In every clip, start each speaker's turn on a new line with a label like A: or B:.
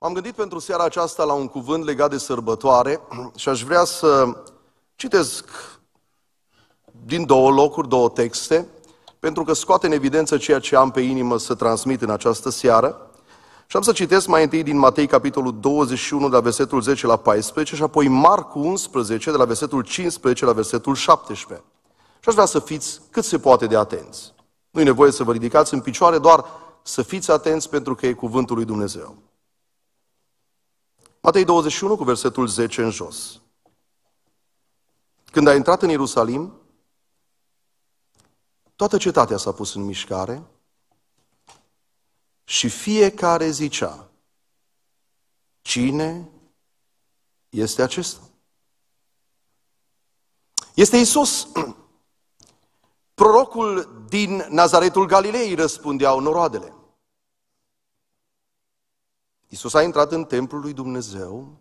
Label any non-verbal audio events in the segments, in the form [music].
A: M-am gândit pentru seara aceasta la un cuvânt legat de sărbătoare [clears throat] și aș vrea să citesc din două locuri, două texte, pentru că scoate în evidență ceea ce am pe inimă să transmit în această seară. Și am să citesc mai întâi din Matei, capitolul 21, de la versetul 10 la 14, și apoi Marcu 11, de la versetul 15 la versetul 17. Și aș vrea să fiți cât se poate de atenți. nu e nevoie să vă ridicați în picioare, doar să fiți atenți pentru că e cuvântul lui Dumnezeu. Matei 21 cu versetul 10 în jos. Când a intrat în Ierusalim, toată cetatea s-a pus în mișcare și fiecare zicea, cine este acesta? Este Isus, [clears throat] prorocul din Nazaretul Galilei, răspundeau noroadele. Isus a intrat în templul lui Dumnezeu,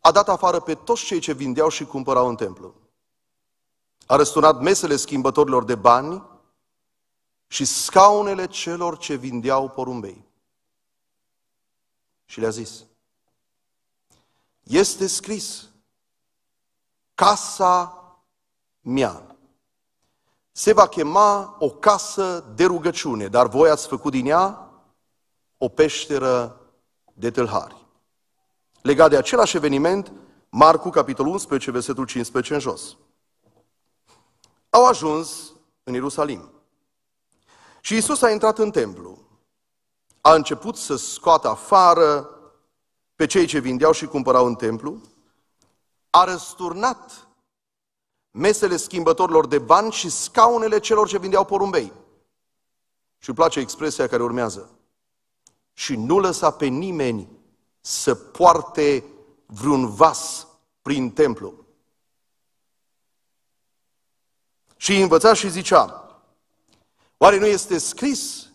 A: a dat afară pe toți cei ce vindeau și cumpărau în templu. A răsturnat mesele schimbătorilor de bani și scaunele celor ce vindeau porumbei. Și le-a zis, este scris, casa mea se va chema o casă de rugăciune, dar voi ați făcut din ea o peșteră de tâlhari. Legat de același eveniment, Marcu, capitolul 11, versetul 15 în jos. Au ajuns în Ierusalim. Și Isus a intrat în templu. A început să scoată afară pe cei ce vindeau și cumpărau în templu. A răsturnat mesele schimbătorilor de bani și scaunele celor ce vindeau porumbei. Și îmi place expresia care urmează și nu lăsa pe nimeni să poarte vreun vas prin templu. Și învăța și zicea, oare nu este scris,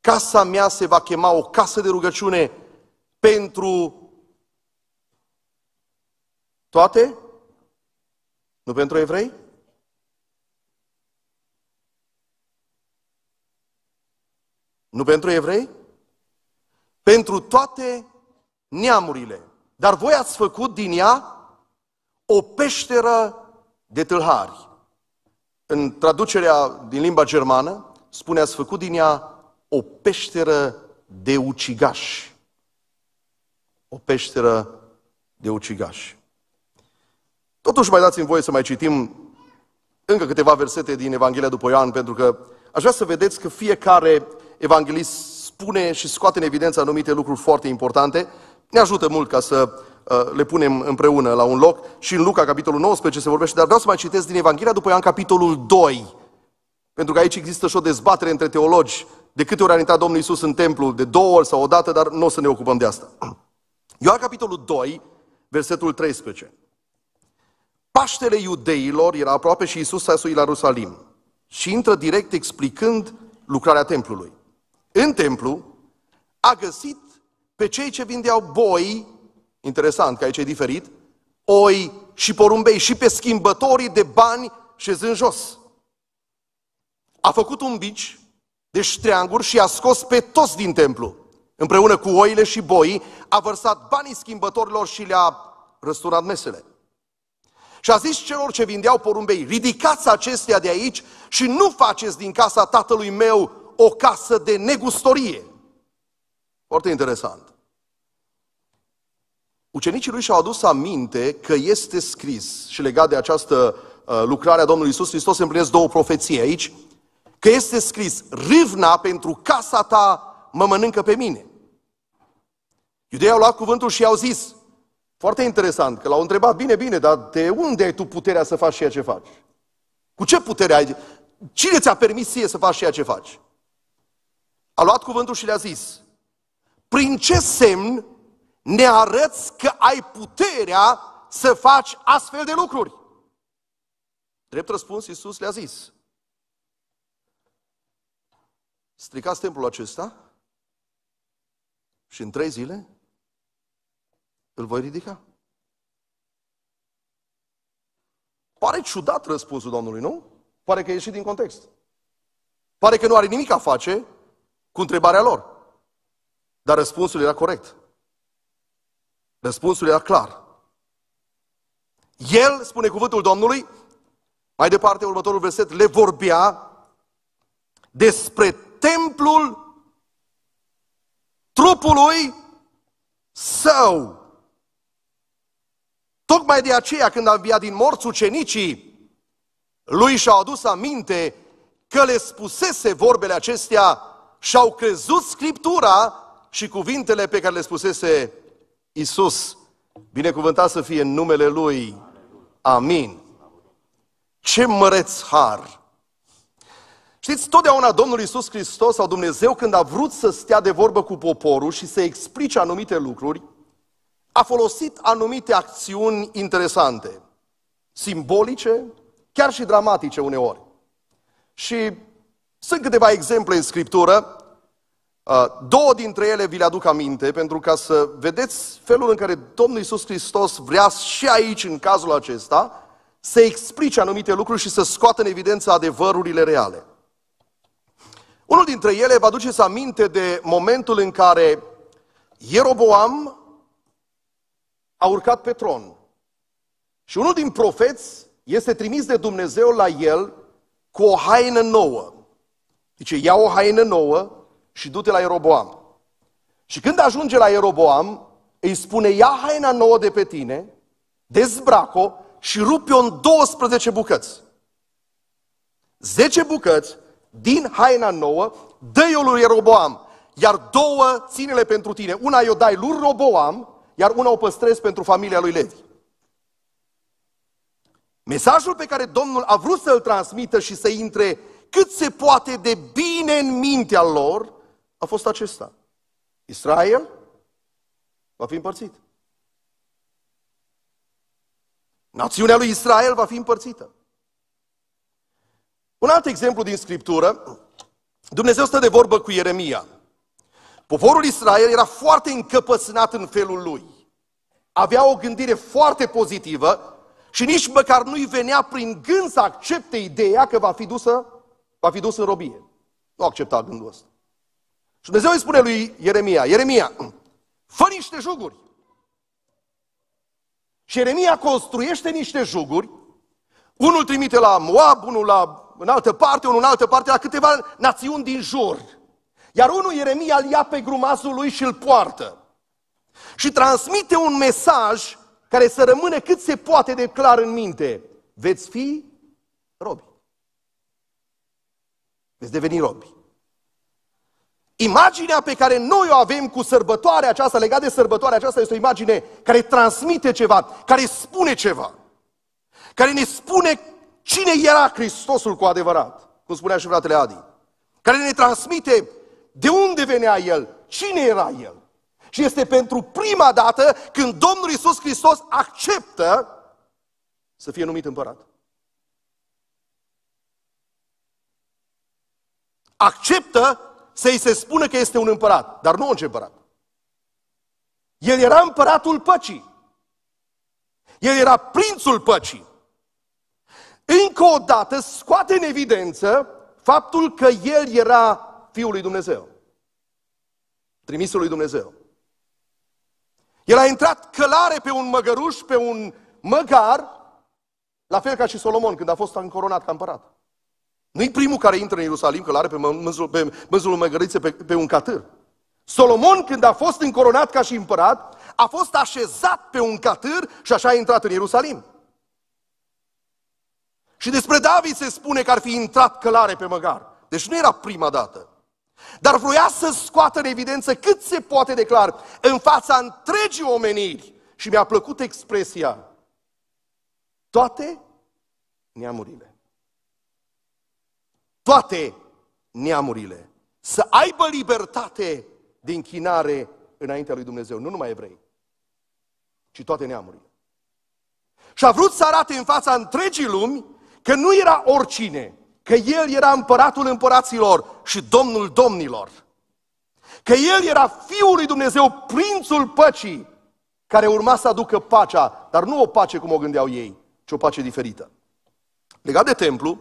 A: casa mea se va chema o casă de rugăciune pentru toate? Nu pentru evrei? Nu pentru evrei? pentru toate neamurile. Dar voi ați făcut din ea o peșteră de tâlhari. În traducerea din limba germană spune ați făcut din ea o peșteră de ucigași. O peșteră de ucigași. Totuși mai dați-mi voie să mai citim încă câteva versete din Evanghelia după Ioan, pentru că aș vrea să vedeți că fiecare evanghelist spune și scoate în evidență anumite lucruri foarte importante. Ne ajută mult ca să uh, le punem împreună la un loc. Și în Luca, capitolul 19, se vorbește, dar vreau să mai citesc din Evanghelia după Ioan, capitolul 2. Pentru că aici există și o dezbatere între teologi. De câte ori a intrat Domnul Isus în templu? De două ori sau o dată, dar nu o să ne ocupăm de asta. [clears throat] Ioan, capitolul 2, versetul 13. Paștele iudeilor era aproape și Isus s-a suit la Rusalim și intră direct explicând lucrarea templului în templu, a găsit pe cei ce vindeau boi, interesant că aici e diferit, oi și porumbei și pe schimbătorii de bani șezând jos. A făcut un bici de ștreanguri și a scos pe toți din templu. Împreună cu oile și boii, a vărsat banii schimbătorilor și le-a răsturnat mesele. Și a zis celor ce vindeau porumbei, ridicați acestea de aici și nu faceți din casa tatălui meu o casă de negustorie. Foarte interesant. Ucenicii lui și-au adus aminte că este scris și legat de această uh, lucrare a Domnului Isus Hristos se împlinesc două profeții aici, că este scris, râvna pentru casa ta mă mănâncă pe mine. Iudeii au luat cuvântul și i-au zis, foarte interesant, că l-au întrebat, bine, bine, dar de unde ai tu puterea să faci ceea ce faci? Cu ce putere ai? Cine ți-a permis ție să faci ceea ce faci? a luat cuvântul și le-a zis, prin ce semn ne arăți că ai puterea să faci astfel de lucruri? Drept răspuns, Iisus le-a zis, stricați templul acesta și în trei zile îl voi ridica. Pare ciudat răspunsul Domnului, nu? Pare că e ieșit din context. Pare că nu are nimic a face cu întrebarea lor. Dar răspunsul era corect. Răspunsul era clar. El, spune cuvântul Domnului, mai departe, următorul verset, le vorbea despre templul trupului său. Tocmai de aceea, când a înviat din morți ucenicii, lui și-au adus aminte că le spusese vorbele acestea și au crezut Scriptura și cuvintele pe care le spusese Isus. Binecuvântat să fie în numele Lui. Amin. Ce măreț har! Știți, totdeauna Domnul Isus Hristos sau Dumnezeu, când a vrut să stea de vorbă cu poporul și să explice anumite lucruri, a folosit anumite acțiuni interesante, simbolice, chiar și dramatice uneori. Și sunt câteva exemple în Scriptură, uh, două dintre ele vi le aduc aminte pentru ca să vedeți felul în care Domnul Iisus Hristos vrea și aici, în cazul acesta, să explice anumite lucruri și să scoată în evidență adevărurile reale. Unul dintre ele vă aduceți aminte de momentul în care Ieroboam a urcat pe tron. Și unul din profeți este trimis de Dumnezeu la el cu o haină nouă. Zice, ia o haină nouă și du-te la Ieroboam. Și când ajunge la Ieroboam, îi spune, ia haina nouă de pe tine, dezbracă și rupe-o în 12 bucăți. 10 bucăți din haina nouă, dă-i-o lui Ieroboam, iar două ținele pentru tine. Una i-o dai lui Roboam, iar una o păstrezi pentru familia lui Levi. Mesajul pe care Domnul a vrut să-l transmită și să intre cât se poate de bine în mintea lor a fost acesta. Israel va fi împărțit. Națiunea lui Israel va fi împărțită. Un alt exemplu din Scriptură, Dumnezeu stă de vorbă cu Ieremia. Poporul Israel era foarte încăpățânat în felul lui. Avea o gândire foarte pozitivă și nici măcar nu-i venea prin gând să accepte ideea că va fi dusă va fi dus în robie. Nu accepta gândul ăsta. Și Dumnezeu îi spune lui Ieremia, Ieremia, fă niște juguri. Și Ieremia construiește niște juguri, unul trimite la Moab, unul la, în altă parte, unul în altă parte, la câteva națiuni din jur. Iar unul Ieremia îl ia pe grumazul lui și îl poartă. Și transmite un mesaj care să rămâne cât se poate de clar în minte. Veți fi robi. Veți deveni robi. Imaginea pe care noi o avem cu sărbătoarea aceasta, legată de sărbătoarea aceasta, este o imagine care transmite ceva, care spune ceva, care ne spune cine era Hristosul cu adevărat, cum spunea și fratele Adi, care ne transmite de unde venea El, cine era El. Și este pentru prima dată când Domnul Isus Hristos acceptă să fie numit împărat. acceptă să-i se spună că este un împărat, dar nu un împărat. El era împăratul păcii. El era prințul păcii. Încă o dată scoate în evidență faptul că el era Fiul lui Dumnezeu. Trimisul lui Dumnezeu. El a intrat călare pe un măgăruș, pe un măgar, la fel ca și Solomon când a fost încoronat ca împărat. Nu-i primul care intră în Ierusalim, că l-are pe mânzul, pe mânzul măgărițe pe, pe un catâr. Solomon, când a fost încoronat ca și împărat, a fost așezat pe un catâr și așa a intrat în Ierusalim. Și despre David se spune că ar fi intrat călare pe măgar. Deci nu era prima dată. Dar vroia să scoată în evidență cât se poate de clar în fața întregii omeniri. Și mi-a plăcut expresia. Toate neamurile toate neamurile să aibă libertate de închinare înaintea lui Dumnezeu, nu numai evrei, ci toate neamurile. Și a vrut să arate în fața întregii lumi că nu era oricine, că El era împăratul împăraților și domnul domnilor. Că El era Fiul lui Dumnezeu, prințul păcii, care urma să aducă pacea, dar nu o pace cum o gândeau ei, ci o pace diferită. Legat de templu,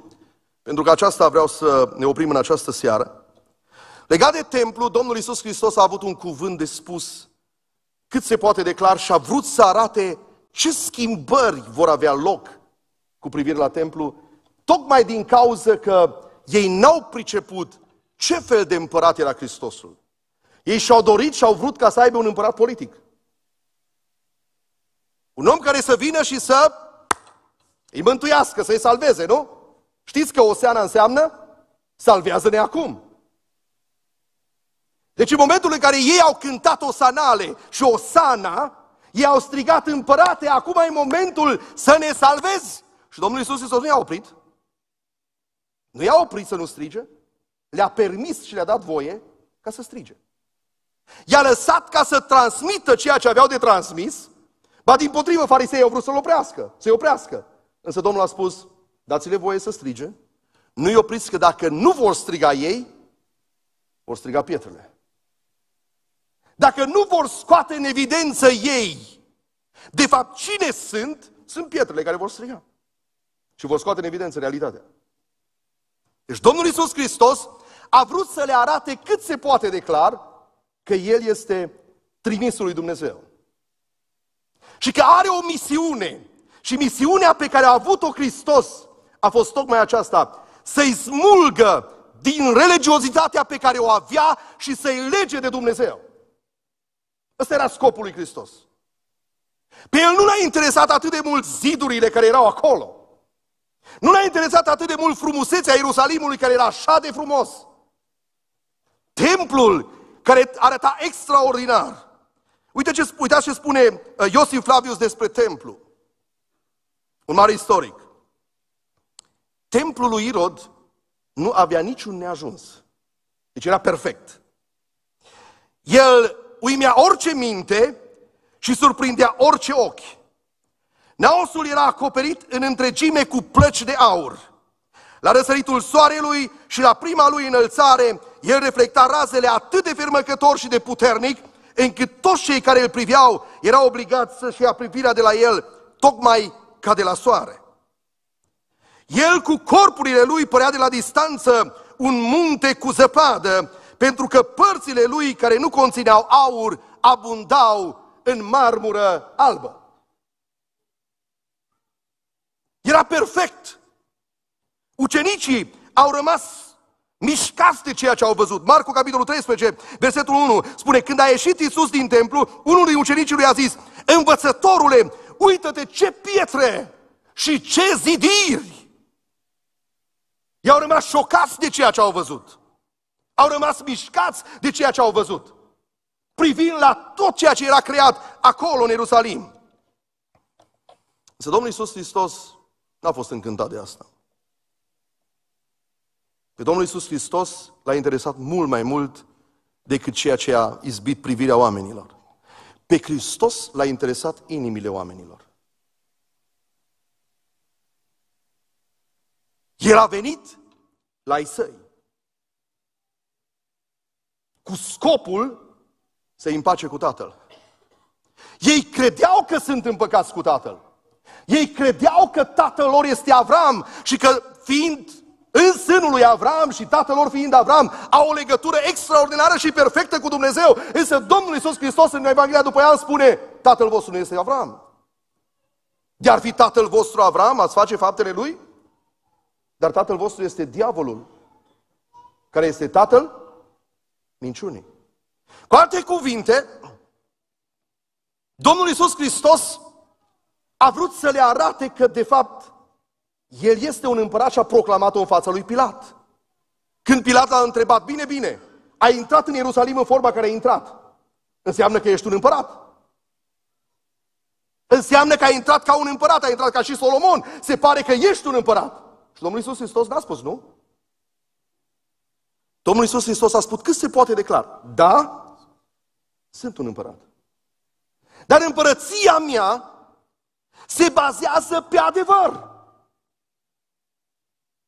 A: pentru că aceasta vreau să ne oprim în această seară. Legat de templu, Domnul Isus Hristos a avut un cuvânt de spus cât se poate declar și a vrut să arate ce schimbări vor avea loc cu privire la templu, tocmai din cauză că ei n-au priceput ce fel de împărat era Hristosul. Ei și-au dorit și au vrut ca să aibă un împărat politic. Un om care să vină și să îi mântuiască, să-i salveze, nu? Știți că Oseana înseamnă salvează-ne acum. Deci în momentul în care ei au cântat Osanale și Osana, ei au strigat împărate, acum e momentul să ne salvezi. Și Domnul Iisus Hristos nu i-a oprit. Nu i-a oprit să nu strige. Le-a permis și le-a dat voie ca să strige. I-a lăsat ca să transmită ceea ce aveau de transmis, ba din potrivă farisei au vrut să-l oprească, să-i oprească. Însă Domnul a spus, dați-le voie să strige, nu-i opriți că dacă nu vor striga ei, vor striga pietrele. Dacă nu vor scoate în evidență ei, de fapt cine sunt, sunt pietrele care vor striga. Și vor scoate în evidență realitatea. Deci Domnul Isus Hristos a vrut să le arate cât se poate de clar că El este trimisul lui Dumnezeu. Și că are o misiune. Și misiunea pe care a avut-o Hristos a fost tocmai aceasta. Să-i smulgă din religiozitatea pe care o avea și să-i lege de Dumnezeu. Ăsta era scopul lui Hristos. Pe el nu l-a interesat atât de mult zidurile care erau acolo. Nu l-a interesat atât de mult frumusețea Ierusalimului care era așa de frumos. Templul care arăta extraordinar. Uite ce, uitați ce spune uh, Iosif Flavius despre templu. Un mare istoric. Templul lui Irod nu avea niciun neajuns. Deci era perfect. El uimea orice minte și surprindea orice ochi. Naosul era acoperit în întregime cu plăci de aur. La răsăritul soarelui și la prima lui înălțare, el reflecta razele atât de fermăcător și de puternic, încât toți cei care îl priveau erau obligați să-și ia privirea de la el, tocmai ca de la soare. El cu corpurile lui părea de la distanță un munte cu zăpadă, pentru că părțile lui care nu conțineau aur abundau în marmură albă. Era perfect. Ucenicii au rămas mișcați de ceea ce au văzut. Marcu, capitolul 13, versetul 1, spune, când a ieșit Iisus din templu, unul din ucenicii lui a zis, învățătorule, uită-te ce pietre și ce zidiri i au rămas șocați de ceea ce au văzut. Au rămas mișcați de ceea ce au văzut. Privind la tot ceea ce era creat acolo în Ierusalim. Să Domnul Iisus Hristos n-a fost încântat de asta. Pe Domnul Iisus Hristos l-a interesat mult mai mult decât ceea ce a izbit privirea oamenilor. Pe Hristos l-a interesat inimile oamenilor. El a venit la Isai cu scopul să-i împace cu tatăl. Ei credeau că sunt împăcați cu tatăl. Ei credeau că tatăl lor este Avram și că fiind în sânul lui Avram și tatăl lor fiind Avram, au o legătură extraordinară și perfectă cu Dumnezeu. Însă Domnul Iisus Hristos în Evanghelia după ea spune, tatăl vostru nu este Avram. De-ar fi tatăl vostru Avram, ați face faptele lui? Dar tatăl vostru este diavolul, care este tatăl minciunii. Cu alte cuvinte, Domnul Iisus Hristos a vrut să le arate că, de fapt, El este un împărat și a proclamat-o în fața lui Pilat. Când Pilat l-a întrebat, bine, bine, ai intrat în Ierusalim în forma care ai intrat. Înseamnă că ești un împărat. Înseamnă că ai intrat ca un împărat, ai intrat ca și Solomon. Se pare că ești un împărat. Și Domnul Iisus Hristos n-a spus nu. Domnul Iisus Hristos a spus cât se poate de clar. Da, sunt un împărat. Dar împărăția mea se bazează pe adevăr.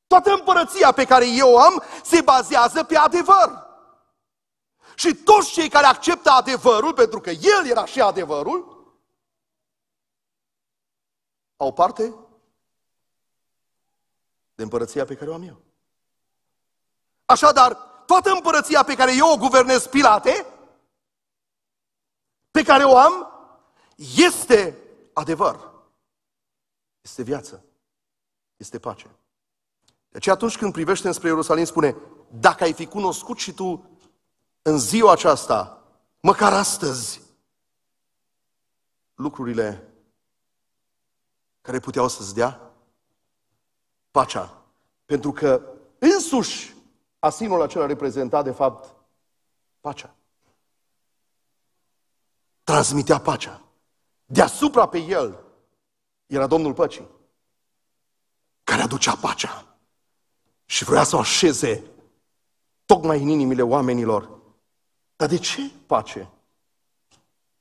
A: Toată împărăția pe care eu am se bazează pe adevăr. Și toți cei care acceptă adevărul, pentru că El era și adevărul, au parte de împărăția pe care o am eu. Așadar, toată împărăția pe care eu o guvernez Pilate, pe care o am, este adevăr, este viață, este pace. De aceea atunci când privește înspre Ierusalim spune, dacă ai fi cunoscut și tu în ziua aceasta, măcar astăzi, lucrurile care puteau să-ți dea pacea. Pentru că însuși asinul acela reprezenta, de fapt, pacea. Transmitea pacea. Deasupra pe el era Domnul Păcii, care aducea pacea și vrea să o așeze tocmai în inimile oamenilor. Dar de ce pace?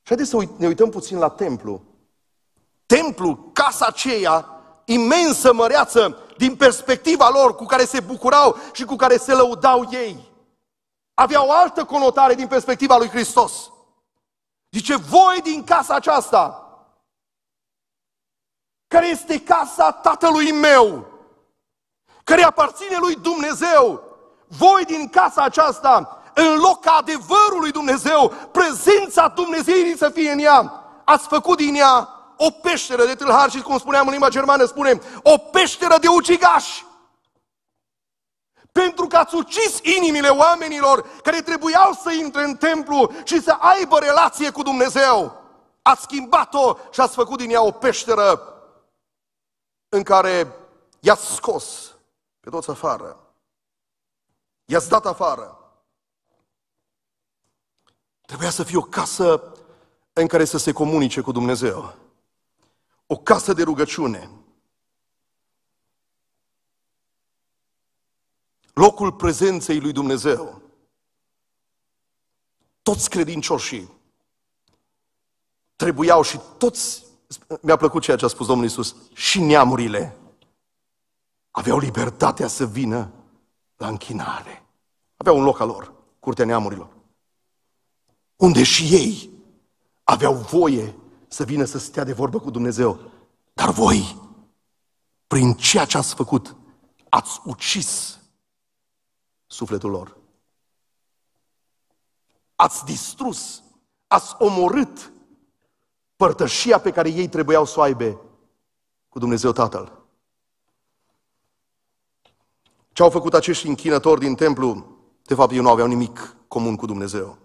A: Și haideți să ne uităm puțin la templu. Templu, casa aceea, imensă măreață din perspectiva lor cu care se bucurau și cu care se lăudau ei. Avea o altă conotare din perspectiva lui Hristos. Zice, voi din casa aceasta, care este casa tatălui meu, care aparține lui Dumnezeu, voi din casa aceasta, în loc ca adevărului lui Dumnezeu, prezența Dumnezeirii să fie în ea, ați făcut din ea o peșteră de tâlhari și cum spuneam în limba germană, spunem, o peșteră de ucigași. Pentru că ați ucis inimile oamenilor care trebuiau să intre în templu și să aibă relație cu Dumnezeu. Ați schimbat-o și ați făcut din ea o peșteră în care i-ați scos pe toți afară. I-ați dat afară. Trebuia să fie o casă în care să se comunice cu Dumnezeu o casă de rugăciune. Locul prezenței lui Dumnezeu. Toți credincioșii trebuiau și toți, mi-a plăcut ceea ce a spus Domnul Isus, și neamurile aveau libertatea să vină la închinare. Aveau un loc al lor, curtea neamurilor, unde și ei aveau voie să vină să stea de vorbă cu Dumnezeu. Dar voi, prin ceea ce ați făcut, ați ucis sufletul lor. Ați distrus, ați omorât părtășia pe care ei trebuiau să o aibă cu Dumnezeu Tatăl. Ce au făcut acești închinători din templu, de fapt ei nu aveau nimic comun cu Dumnezeu.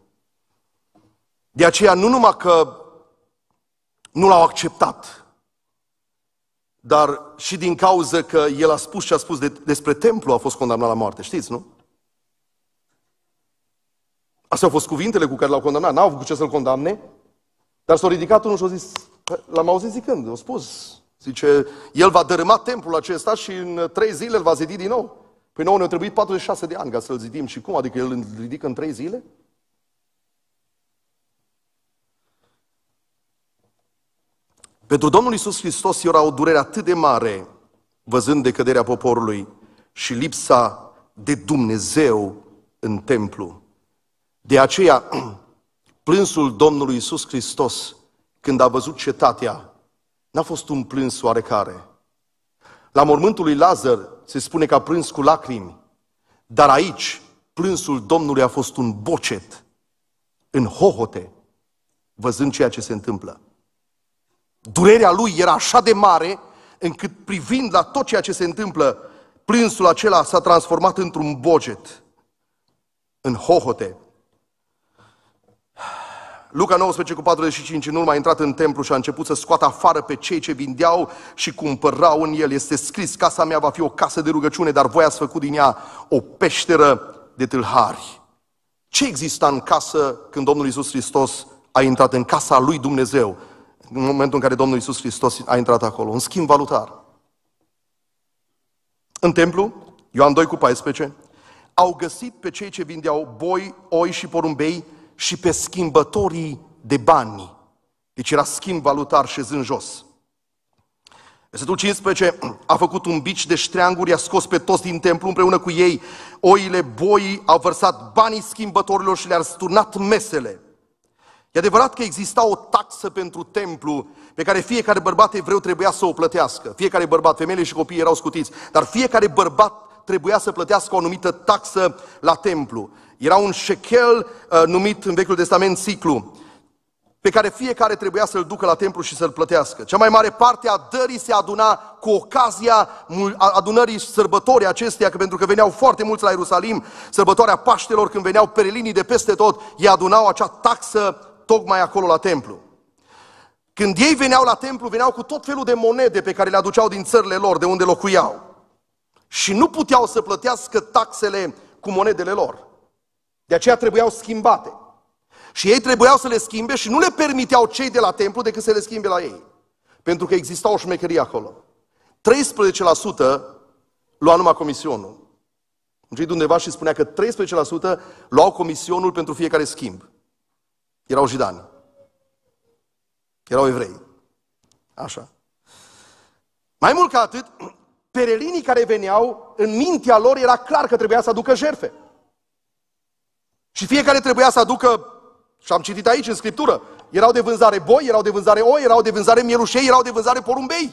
A: De aceea nu numai că nu l-au acceptat. Dar și din cauza că el a spus ce a spus de, despre templu, a fost condamnat la moarte. Știți, nu? Astea au fost cuvintele cu care l-au condamnat. N-au avut ce să-l condamne. Dar s-a ridicat unul și a zis, păi, l-am auzit zicând, au spus. Zice, el va dărâma templul acesta și în trei zile îl va zidi din nou. Păi nouă ne-au trebuit 46 de ani ca să-l zidim. Și cum? Adică el îl ridică în trei zile? Pentru Domnul Isus Hristos era o durere atât de mare, văzând decăderea poporului și lipsa de Dumnezeu în templu. De aceea, [clears throat] plânsul Domnului Isus Hristos, când a văzut cetatea, n-a fost un plâns oarecare. La mormântul lui Lazar se spune că a plâns cu lacrimi, dar aici plânsul Domnului a fost un bocet, în hohote, văzând ceea ce se întâmplă. Durerea lui era așa de mare încât privind la tot ceea ce se întâmplă, plânsul acela s-a transformat într-un boget, în hohote. Luca 19 cu 45, în urmă a intrat în templu și a început să scoată afară pe cei ce vindeau și cumpărau în el. Este scris, casa mea va fi o casă de rugăciune, dar voi ați făcut din ea o peșteră de tâlhari. Ce exista în casă când Domnul Isus Hristos a intrat în casa lui Dumnezeu? în momentul în care Domnul Iisus Hristos a intrat acolo. Un schimb valutar. În templu, Ioan 2 cu 14, au găsit pe cei ce vindeau boi, oi și porumbei și pe schimbătorii de bani. Deci era schimb valutar și în jos. Versetul 15, [clears throat] a făcut un bici de ștreanguri, i-a scos pe toți din templu împreună cu ei. Oile, boii au vărsat banii schimbătorilor și le-a răsturnat mesele. E adevărat că exista o taxă pentru templu pe care fiecare bărbat evreu trebuia să o plătească. Fiecare bărbat, femeile și copiii erau scutiți, dar fiecare bărbat trebuia să plătească o anumită taxă la templu. Era un șechel uh, numit în Vechiul Testament ciclu, pe care fiecare trebuia să-l ducă la templu și să-l plătească. Cea mai mare parte a dării se aduna cu ocazia adunării sărbătorii acesteia, că pentru că veneau foarte mulți la Ierusalim, sărbătoarea Paștelor, când veneau perelinii de peste tot, ei adunau acea taxă tocmai acolo la templu. Când ei veneau la templu, veneau cu tot felul de monede pe care le aduceau din țările lor, de unde locuiau. Și nu puteau să plătească taxele cu monedele lor. De aceea trebuiau schimbate. Și ei trebuiau să le schimbe și nu le permiteau cei de la templu decât să le schimbe la ei. Pentru că exista o șmecherie acolo. 13% lua numai comisionul. Îngeri de undeva și spunea că 13% luau comisionul pentru fiecare schimb. Erau jidani. Erau evrei. Așa. Mai mult ca atât, [clears throat] perelinii care veneau, în mintea lor era clar că trebuia să aducă jerfe. Și fiecare trebuia să aducă, și am citit aici în Scriptură, erau de vânzare boi, erau de vânzare oi, erau de vânzare mierușei, erau de vânzare porumbei.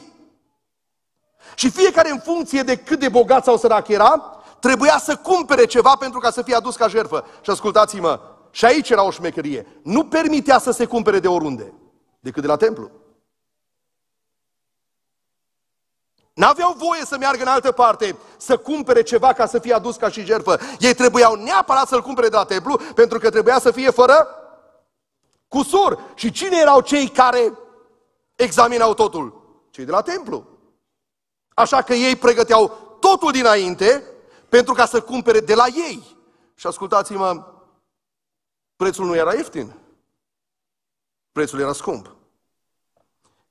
A: Și fiecare în funcție de cât de bogat sau sărac era, trebuia să cumpere ceva pentru ca să fie adus ca jerfă. Și ascultați-mă, și aici era o șmecherie. Nu permitea să se cumpere de oriunde, decât de la templu. N-aveau voie să meargă în altă parte să cumpere ceva ca să fie adus ca și jerfă. Ei trebuiau neapărat să-l cumpere de la templu, pentru că trebuia să fie fără cusur. Și cine erau cei care examinau totul? Cei de la templu. Așa că ei pregăteau totul dinainte pentru ca să cumpere de la ei. Și ascultați-mă, Prețul nu era ieftin. Prețul era scump.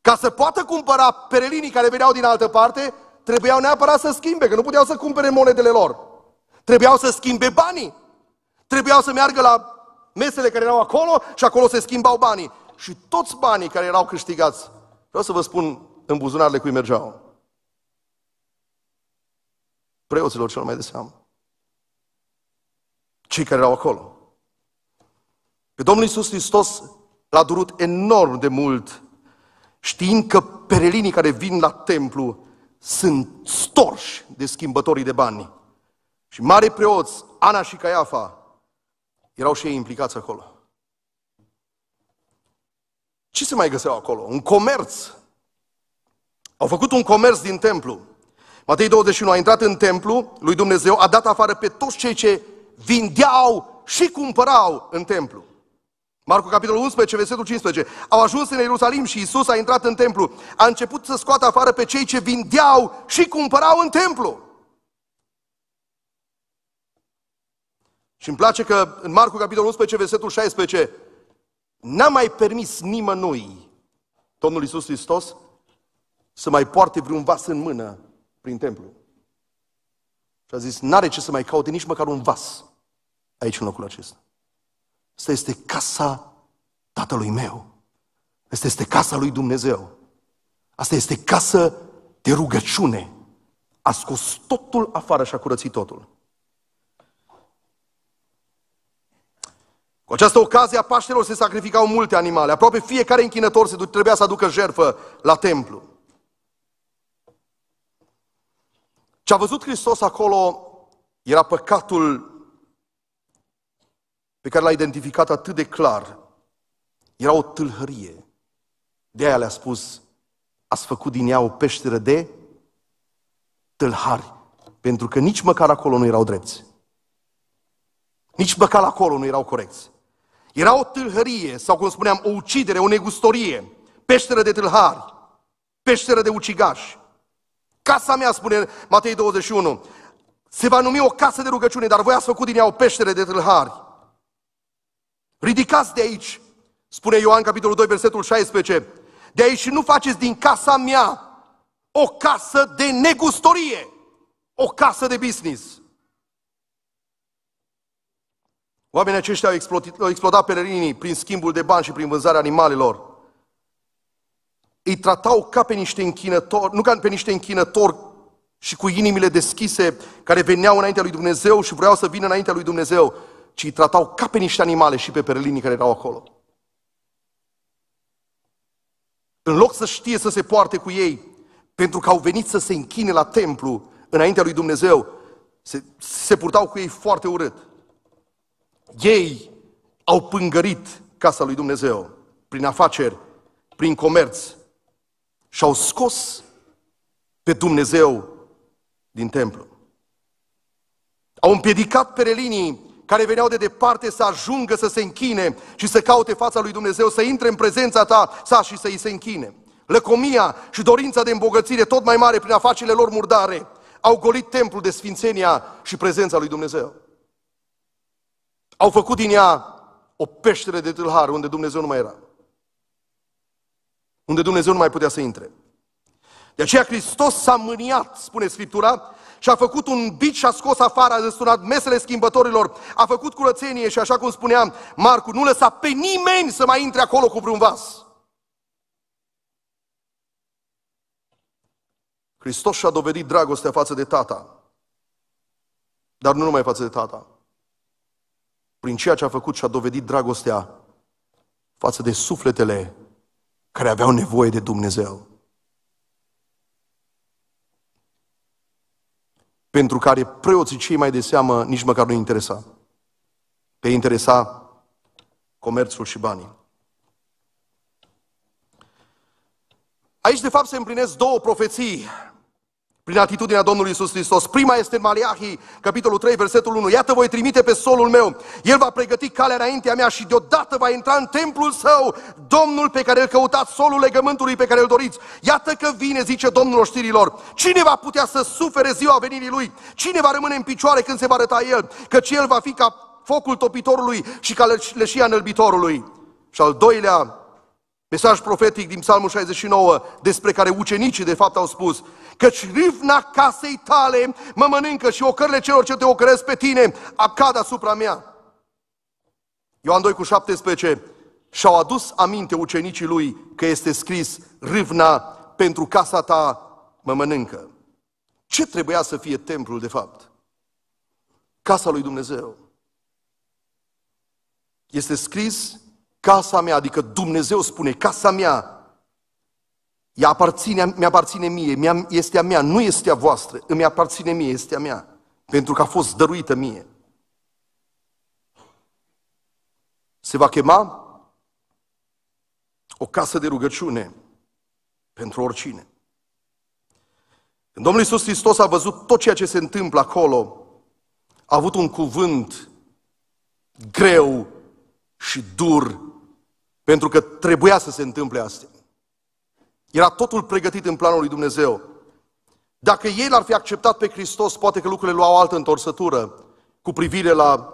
A: Ca să poată cumpăra perelinii care veneau din altă parte, trebuiau neapărat să schimbe, că nu puteau să cumpere monedele lor. Trebuiau să schimbe banii. Trebuiau să meargă la mesele care erau acolo și acolo se schimbau banii. Și toți banii care erau câștigați, vreau să vă spun în buzunarele cui mergeau. Preoților cel mai de seamă. Cei care erau acolo. Pe Domnul Iisus Hristos l-a durut enorm de mult, știind că perelinii care vin la templu sunt storși de schimbătorii de bani. Și mari preoți, Ana și Caiafa, erau și ei implicați acolo. Ce se mai găseau acolo? Un comerț. Au făcut un comerț din templu. Matei 21 a intrat în templu lui Dumnezeu, a dat afară pe toți cei ce vindeau și cumpărau în templu. Marcu, capitolul 11, versetul 15. Au ajuns în Ierusalim și Isus a intrat în templu. A început să scoată afară pe cei ce vindeau și cumpărau în templu. Și îmi place că în Marcu, capitolul 11, versetul 16, n-a mai permis nimănui Domnul Isus Hristos să mai poarte vreun vas în mână prin templu. Și a zis, n-are ce să mai caute nici măcar un vas aici în locul acesta. Asta este casa tatălui meu. Asta este casa lui Dumnezeu. Asta este casă de rugăciune. A scos totul afară și a curățit totul. Cu această ocazie a Paștelor se sacrificau multe animale. Aproape fiecare închinător se trebuia să aducă jerfă la templu. Ce a văzut Hristos acolo era păcatul pe care l-a identificat atât de clar, era o tâlhărie. De aia le-a spus, ați făcut din ea o peșteră de tâlhari, pentru că nici măcar acolo nu erau drepți. Nici măcar acolo nu erau corecți. Era o tâlhărie, sau cum spuneam, o ucidere, o negustorie, peșteră de tâlhari, peșteră de ucigași. Casa mea, spune Matei 21, se va numi o casă de rugăciune, dar voi ați făcut din ea o peșteră de tâlhari. Ridicați de aici, spune Ioan capitolul 2, versetul 16. De aici nu faceți din casa mea o casă de negustorie, o casă de business. Oamenii aceștia au, explodat, au explodat pelerinii prin schimbul de bani și prin vânzarea animalelor. Îi tratau ca pe niște închinători, nu ca pe niște închinători și cu inimile deschise, care veneau înaintea lui Dumnezeu și vreau să vină înaintea lui Dumnezeu, ci îi tratau ca pe niște animale și pe perlinii care erau acolo. În loc să știe să se poarte cu ei, pentru că au venit să se închine la templu înaintea lui Dumnezeu, se, se purtau cu ei foarte urât. Ei au pângărit casa lui Dumnezeu prin afaceri, prin comerț și au scos pe Dumnezeu din templu. Au împiedicat perelinii care veneau de departe să ajungă să se închine și să caute fața lui Dumnezeu, să intre în prezența ta sa și să îi se închine. Lăcomia și dorința de îmbogățire tot mai mare prin afacerile lor murdare au golit templul de sfințenia și prezența lui Dumnezeu. Au făcut din ea o peștere de tâlhar unde Dumnezeu nu mai era. Unde Dumnezeu nu mai putea să intre. De aceea Hristos s-a mâniat, spune Scriptura, și a făcut un bici și a scos afară, a răsturnat mesele schimbătorilor, a făcut curățenie și așa cum spuneam Marcu, nu lăsa pe nimeni să mai intre acolo cu vreun vas. Hristos și-a dovedit dragostea față de tata, dar nu numai față de tata. Prin ceea ce a făcut și-a dovedit dragostea față de sufletele care aveau nevoie de Dumnezeu. pentru care preoții cei mai de seamă nici măcar nu interesa. Pe interesa comerțul și banii. Aici, de fapt, se împlinesc două profeții prin atitudinea Domnului Isus Hristos. Prima este în Maliahii, capitolul 3, versetul 1. Iată voi trimite pe solul meu, el va pregăti calea înaintea mea și deodată va intra în templul său, Domnul pe care îl căutați, solul legământului pe care îl doriți. Iată că vine, zice Domnul oștirilor. Cine va putea să sufere ziua venirii lui? Cine va rămâne în picioare când se va arăta el? Căci el va fi ca focul topitorului și ca leșia înălbitorului. Și al doilea Mesaj profetic din Psalmul 69, despre care ucenicii de fapt au spus, căci râvna casei tale mă mănâncă și ocările celor ce te ocăresc pe tine acad asupra mea. Ioan 2 cu 17, și-au adus aminte ucenicii lui că este scris râvna pentru casa ta mă mănâncă. Ce trebuia să fie templul de fapt? Casa lui Dumnezeu. Este scris Casa mea, adică Dumnezeu spune, casa mea, ea aparține, mi-aparține mie, mi este a mea, nu este a voastră, îmi aparține mie, este a mea, pentru că a fost dăruită mie. Se va chema o casă de rugăciune pentru oricine. Când Domnul Iisus Hristos a văzut tot ceea ce se întâmplă acolo, a avut un cuvânt greu și dur pentru că trebuia să se întâmple asta. Era totul pregătit în planul lui Dumnezeu. Dacă ei l-ar fi acceptat pe Hristos, poate că lucrurile luau altă întorsătură cu privire la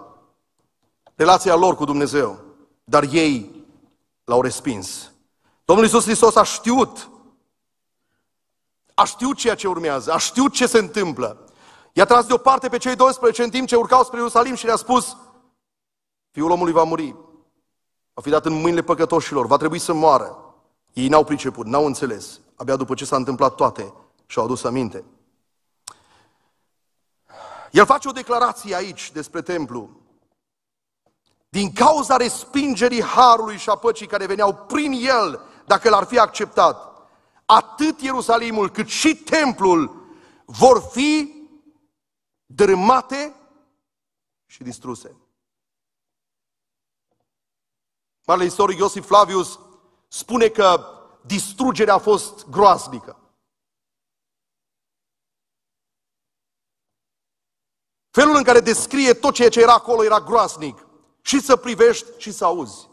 A: relația lor cu Dumnezeu. Dar ei l-au respins. Domnul Iisus Hristos a știut. A știut ceea ce urmează, a știut ce se întâmplă. I-a tras deoparte pe cei 12 în timp ce urcau spre Ierusalim și le-a spus Fiul omului va muri va fi dat în mâinile păcătoșilor, va trebui să moară. Ei n-au priceput, n-au înțeles. Abia după ce s-a întâmplat toate și-au adus aminte. El face o declarație aici despre templu. Din cauza respingerii harului și a păcii care veneau prin el, dacă l-ar fi acceptat, atât Ierusalimul cât și templul vor fi dărâmate și distruse. Marele istoric Iosif Flavius spune că distrugerea a fost groaznică. Felul în care descrie tot ceea ce era acolo era groaznic. Și să privești și să auzi.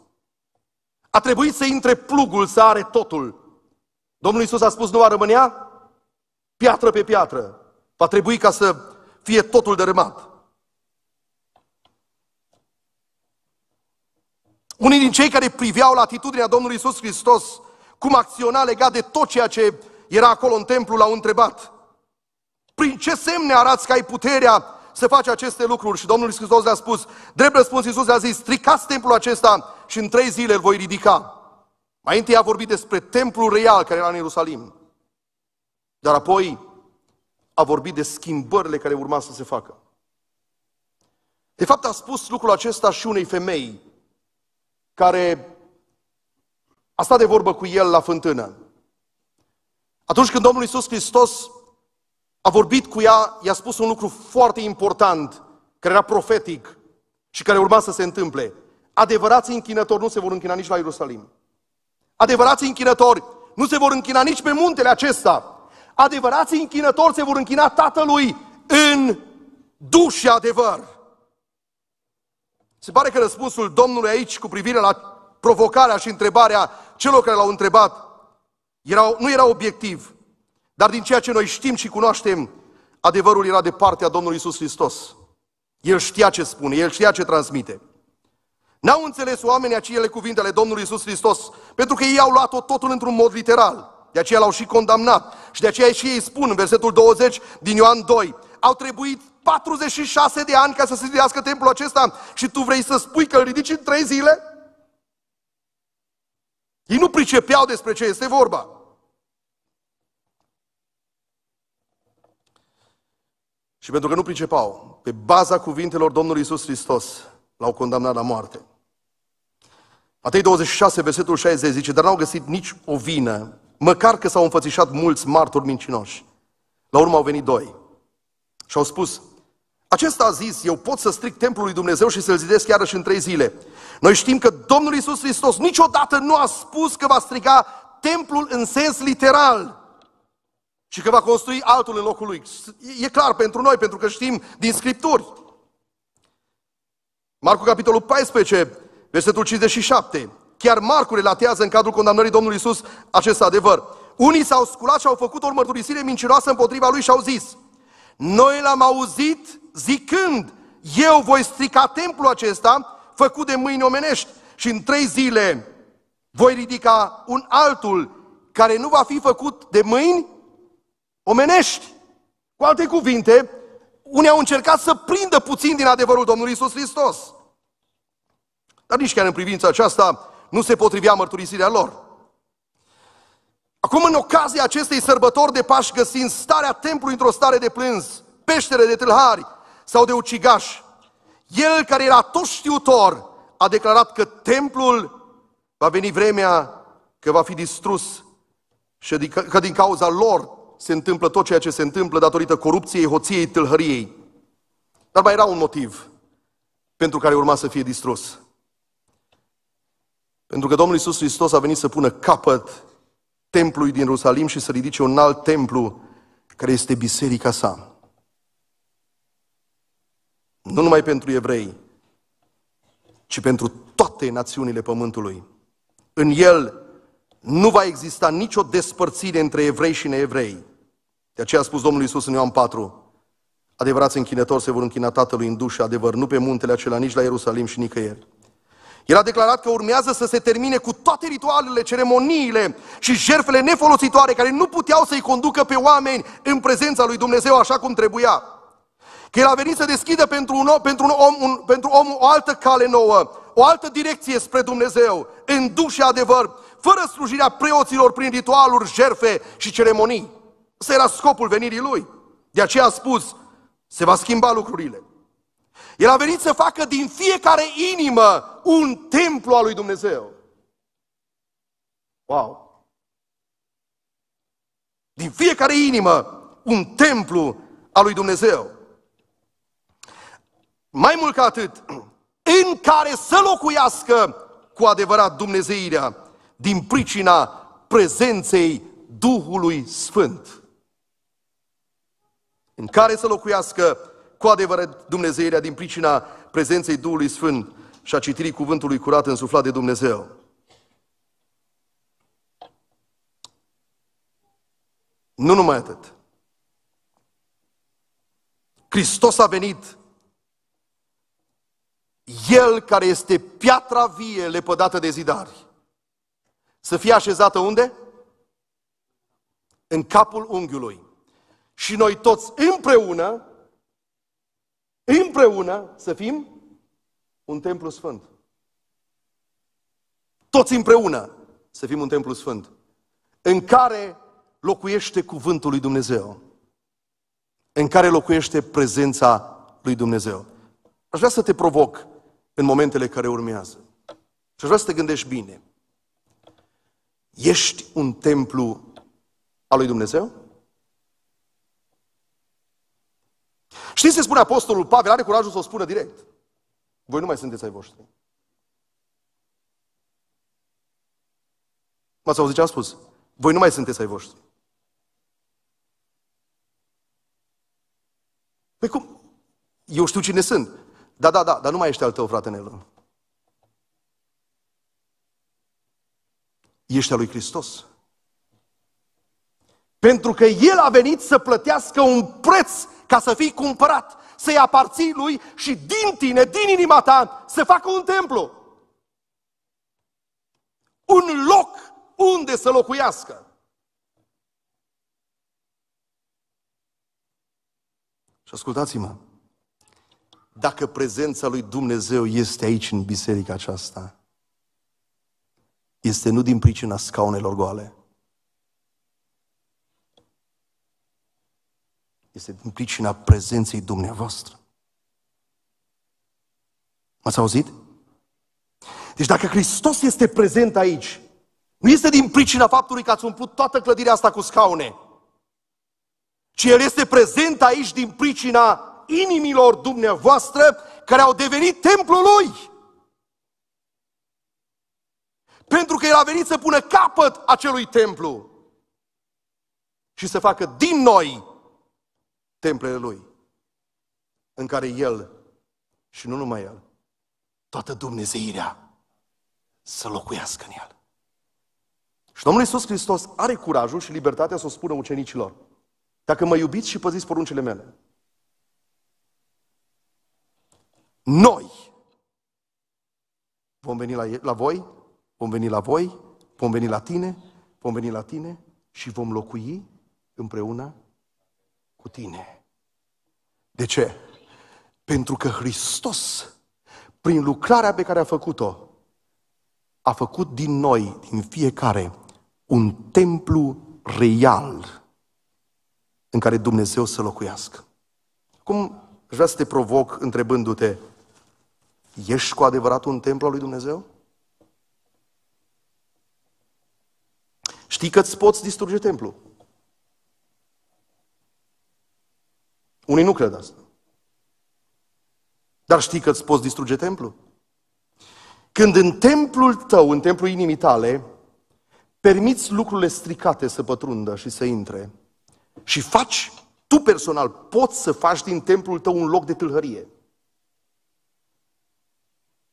A: A trebuit să intre plugul, să are totul. Domnul Isus a spus, nu va rămânea piatră pe piatră. Va trebui ca să fie totul dărâmat. Unii din cei care priveau la atitudinea Domnului Isus Hristos, cum acționa legat de tot ceea ce era acolo în templu, l-au întrebat. Prin ce semne arăți că ai puterea să faci aceste lucruri? Și Domnul Iisus Hristos le-a spus, drept răspuns Iisus le-a zis, stricați templul acesta și în trei zile îl voi ridica. Mai întâi a vorbit despre templul real care era în Ierusalim. Dar apoi a vorbit de schimbările care urma să se facă. De fapt a spus lucrul acesta și unei femei care a stat de vorbă cu el la fântână. Atunci când Domnul Iisus Hristos a vorbit cu ea, i-a spus un lucru foarte important, care era profetic și care urma să se întâmple. Adevărații închinători nu se vor închina nici la Ierusalim. Adevărații închinători nu se vor închina nici pe muntele acesta. Adevărații închinători se vor închina Tatălui în duș și adevăr. Se pare că răspunsul Domnului aici cu privire la provocarea și întrebarea celor care l-au întrebat era, nu era obiectiv, dar din ceea ce noi știm și cunoaștem, adevărul era de partea Domnului Isus Hristos. El știa ce spune, el știa ce transmite. N-au înțeles oamenii acele cuvinte ale Domnului Isus Hristos, pentru că ei au luat-o totul într-un mod literal. De aceea l-au și condamnat. Și de aceea și ei spun în versetul 20 din Ioan 2, au trebuit 46 de ani ca să se zidească templul acesta și tu vrei să spui că îl ridici în trei zile? Ei nu pricepeau despre ce este vorba. Și pentru că nu pricepau, pe baza cuvintelor Domnului Isus Hristos, l-au condamnat la moarte. Matei 26, versetul 60 zice, dar n-au găsit nici o vină, măcar că s-au înfățișat mulți martori mincinoși. La urmă au venit doi și au spus, acesta a zis, eu pot să stric templul lui Dumnezeu și să-l zidesc iarăși în trei zile. Noi știm că Domnul Isus Hristos niciodată nu a spus că va strica templul în sens literal și că va construi altul în locul lui. E clar pentru noi, pentru că știm din Scripturi. Marcu capitolul 14, versetul 57. Chiar Marcu relatează în cadrul condamnării Domnului Isus acest adevăr. Unii s-au sculat și au făcut o mărturisire mincinoasă împotriva lui și au zis, noi l-am auzit zicând, eu voi strica templul acesta făcut de mâini omenești și în trei zile voi ridica un altul care nu va fi făcut de mâini omenești. Cu alte cuvinte, unii au încercat să prindă puțin din adevărul Domnului Isus Hristos. Dar nici chiar în privința aceasta nu se potrivea mărturisirea lor. Acum, în ocazia acestei sărbători de Paști, găsim starea templului într-o stare de plâns, peștere de tâlhari, sau de ucigaș. El care era tot știutor a declarat că templul va veni vremea că va fi distrus și adică, că din cauza lor se întâmplă tot ceea ce se întâmplă datorită corupției, hoției, tâlhăriei. Dar mai era un motiv pentru care urma să fie distrus. Pentru că Domnul Isus Hristos a venit să pună capăt templului din Ierusalim și să ridice un alt templu care este biserica sa. Nu numai pentru evrei, ci pentru toate națiunile pământului. În el nu va exista nicio despărțire între evrei și neevrei. De aceea a spus Domnul Iisus în Ioan 4, adevărați închinători se vor închina Tatălui în dușă, adevăr, nu pe muntele acela, nici la Ierusalim și nicăieri. El a declarat că urmează să se termine cu toate ritualele, ceremoniile și jertfele nefolositoare care nu puteau să-i conducă pe oameni în prezența lui Dumnezeu așa cum trebuia. Că El a venit să deschidă pentru un om, pentru, un om, un, pentru om o altă cale nouă, o altă direcție spre Dumnezeu, în duș și adevăr, fără slujirea preoților prin ritualuri, jerfe și ceremonii. Ăsta era scopul venirii Lui. De aceea a spus, se va schimba lucrurile. El a venit să facă din fiecare inimă un templu al lui Dumnezeu. Wow! Din fiecare inimă un templu al lui Dumnezeu mai mult ca atât, [clears throat] în care să locuiască cu adevărat Dumnezeirea din pricina prezenței Duhului Sfânt. În care să locuiască cu adevărat Dumnezeirea din pricina prezenței Duhului Sfânt și a citirii cuvântului curat însuflat de Dumnezeu. Nu numai atât. Hristos a venit el care este piatra vie lepădată de zidari, să fie așezată unde? În capul unghiului. Și noi toți împreună, împreună să fim un templu sfânt. Toți împreună să fim un templu sfânt, în care locuiește cuvântul lui Dumnezeu, în care locuiește prezența lui Dumnezeu. Aș vrea să te provoc în momentele care urmează. Și vreau să te gândești bine. Ești un templu al lui Dumnezeu? Știți ce spune Apostolul Pavel? Are curajul să o spună direct. Voi nu mai sunteți ai voștri. M-ați auzit ce a spus? Voi nu mai sunteți ai voștri. Păi cum? Eu știu cine sunt. Da, da, da, dar nu mai ești al tău, frate Nelu. Ești al lui Hristos. Pentru că El a venit să plătească un preț ca să fii cumpărat, să-i aparții Lui și din tine, din inima ta, să facă un templu. Un loc unde să locuiască. Și ascultați-mă, dacă prezența lui Dumnezeu este aici în biserica aceasta. Este nu din pricina scaunelor goale. Este din pricina prezenței dumneavoastră. M-ați auzit? Deci dacă Hristos este prezent aici, nu este din pricina faptului că ați umplut toată clădirea asta cu scaune, ci El este prezent aici din pricina inimilor dumneavoastră care au devenit templul lui. Pentru că el a venit să pună capăt acelui templu și să facă din noi templele lui, în care el și nu numai el, toată Dumnezeirea să locuiască în el. Și Domnul Iisus Hristos are curajul și libertatea să o spună ucenicilor. Dacă mă iubiți și păziți poruncile mele, Noi vom veni la, la voi, vom veni la voi, vom veni la tine, vom veni la tine și vom locui împreună cu tine. De ce? Pentru că Hristos, prin lucrarea pe care a făcut-o, a făcut din noi, din fiecare, un templu real în care Dumnezeu să locuiască. Cum aș vrea să te provoc întrebându-te, Ești cu adevărat un templu al lui Dumnezeu? Știi că îți poți distruge templu. Unii nu cred asta. Dar știi că îți poți distruge templu? Când în templul tău, în templul inimii tale, permiți lucrurile stricate să pătrundă și să intre și faci, tu personal, poți să faci din templul tău un loc de tâlhărie.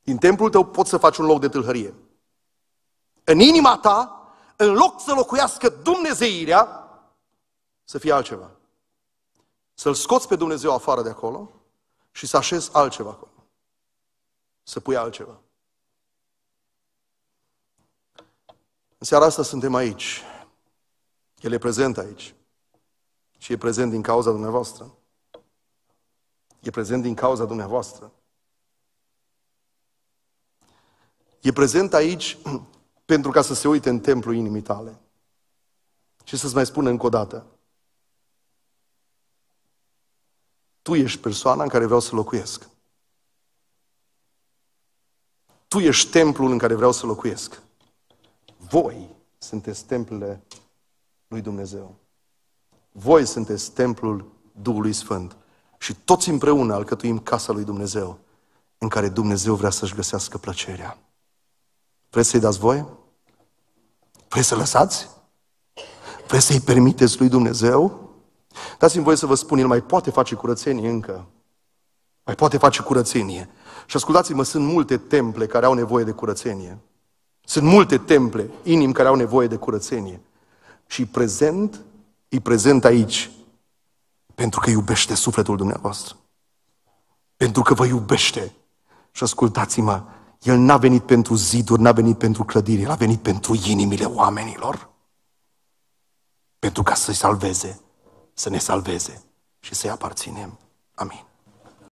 A: Din templul tău poți să faci un loc de tâlhărie. În inima ta, în loc să locuiască Dumnezeirea, să fie altceva. Să-L scoți pe Dumnezeu afară de acolo și să așezi altceva acolo. Să pui altceva. În seara asta suntem aici. El e prezent aici. Și e prezent din cauza dumneavoastră. E prezent din cauza dumneavoastră. E prezent aici [clears throat] pentru ca să se uite în templul inimii tale. Și să-ți mai spună încă o dată. Tu ești persoana în care vreau să locuiesc. Tu ești templul în care vreau să locuiesc. Voi sunteți templele lui Dumnezeu. Voi sunteți templul Duhului Sfânt. Și toți împreună alcătuim casa lui Dumnezeu, în care Dumnezeu vrea să-și găsească plăcerea. Vreți să-i dați voie? Vreți să lăsați? Vreți să-i permiteți lui Dumnezeu? Dați-mi voie să vă spun, El mai poate face curățenie încă. Mai poate face curățenie. Și ascultați-mă, sunt multe temple care au nevoie de curățenie. Sunt multe temple, inimi care au nevoie de curățenie. Și prezent, e prezent aici. Pentru că iubește sufletul dumneavoastră. Pentru că vă iubește. Și ascultați-mă, el n-a venit pentru ziduri, n-a venit pentru clădiri, El a venit pentru inimile oamenilor. Pentru ca să-i salveze, să ne salveze și să-i aparținem. Amin.